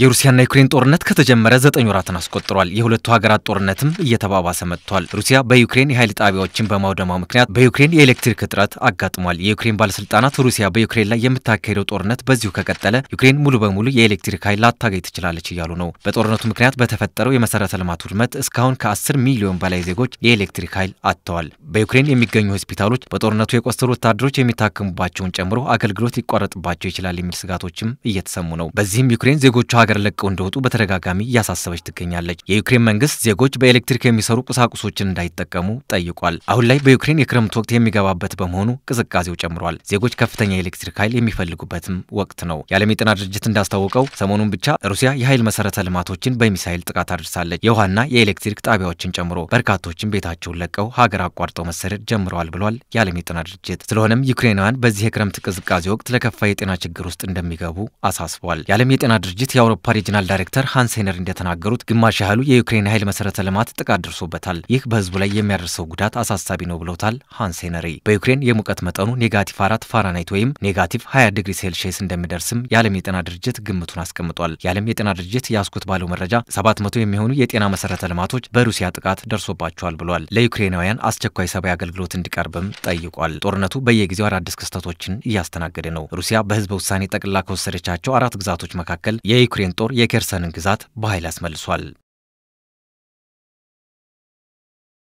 የሩሲያና ዩክሬን ጦርነት ከተጀመረ ዘጠኝ ወራትን አስቆጥሯል። የሁለቱ ሀገራት ጦርነትም እየተባባሰ መጥቷል። ሩሲያ በዩክሬን የኃይል ጣቢያዎችን በማውደማ ምክንያት በዩክሬን የኤሌክትሪክ እጥረት አጋጥሟል። የዩክሬን ባለስልጣናት ሩሲያ በዩክሬን ላይ የምታካሄደው ጦርነት በዚሁ ከቀጠለ ዩክሬን ሙሉ በሙሉ የኤሌክትሪክ ኃይል ላታገኝ ትችላለች እያሉ ነው። በጦርነቱ ምክንያት በተፈጠረው የመሰረተ ልማት ውድመት እስካሁን ከ10 ሚሊዮን በላይ ዜጎች የኤሌክትሪክ ኃይል አጥተዋል። በዩክሬን የሚገኙ ሆስፒታሎች በጦርነቱ የቆሰሉ ወታደሮች የሚታከሙባቸውን ጨምሮ አገልግሎት ሊቋረጥባቸው ይችላል የሚል ስጋቶችም እየተሰሙ ነው። በዚህም ዩክሬን ዜጎቿ ሀገር ለቀው እንደወጡ በተደጋጋሚ እያሳሰበች ትገኛለች። የዩክሬን መንግስት ዜጎች በኤሌክትሪክ የሚሰሩ ቁሳቁሶችን እንዳይጠቀሙ ጠይቋል። አሁን ላይ በዩክሬን የክረምት ወቅት የሚገባበት በመሆኑ ቅዝቃዜው ጨምሯል። ዜጎች ከፍተኛ የኤሌክትሪክ ኃይል የሚፈልጉበትም ወቅት ነው። የዓለም የጤና ድርጅት እንዳስታወቀው ሰሞኑን ብቻ ሩሲያ የኃይል መሰረተ ልማቶችን በሚሳይል ጥቃት አድርሳለች። የውሃና የኤሌክትሪክ ጣቢያዎችን ጨምሮ በርካቶችን ቤታቸውን ለቀው ሀገር አቋርጠው መሰደድ ጀምረዋል ብሏል የዓለም የጤና ድርጅት። ስለሆነም ዩክሬናውያን በዚህ የክረምት ቅዝቃዜ ወቅት ለከፋ የጤና ችግር ውስጥ እንደሚገቡ አሳስቧል። የዓለም የጤና ድርጅት የአውሮ የአውሮፓ ሪጅናል ዳይሬክተር ሃንስ ሄነር እንደተናገሩት ግማሽ ያህሉ የዩክሬን ኃይል መሰረተ ልማት ጥቃት ደርሶበታል። ይህ በህዝቡ ላይ የሚያደርሰው ጉዳት አሳሳቢ ነው ብለውታል ሃንስ ሄነሪ። በዩክሬን የሙቀት መጠኑ ኔጋቲቭ አራት ፋራናይት ወይም ኔጋቲቭ 20 ዲግሪ ሴልሺየስ እንደሚደርስም የዓለም የጤና ድርጅት ግምቱን አስቀምጧል። የዓለም የጤና ድርጅት ያስኩት ባለው መረጃ 700 የሚሆኑ የጤና መሰረተ ልማቶች በሩሲያ ጥቃት ደርሶባቸዋል ብሏል። ለዩክሬናውያን አስቸኳይ ሰብአዊ አገልግሎት እንዲቀርብም ጠይቋል። ጦርነቱ በየጊዜው አዳዲስ ክስተቶችን እያስተናገደ ነው። ሩሲያ በህዝበ ውሳኔ ጠቅላ ከወሰደቻቸው አራት ግዛቶች መካከል የዩክሬን የዩክሬን ጦር የኬርሰንን ግዛት በኃይል አስመልሷል።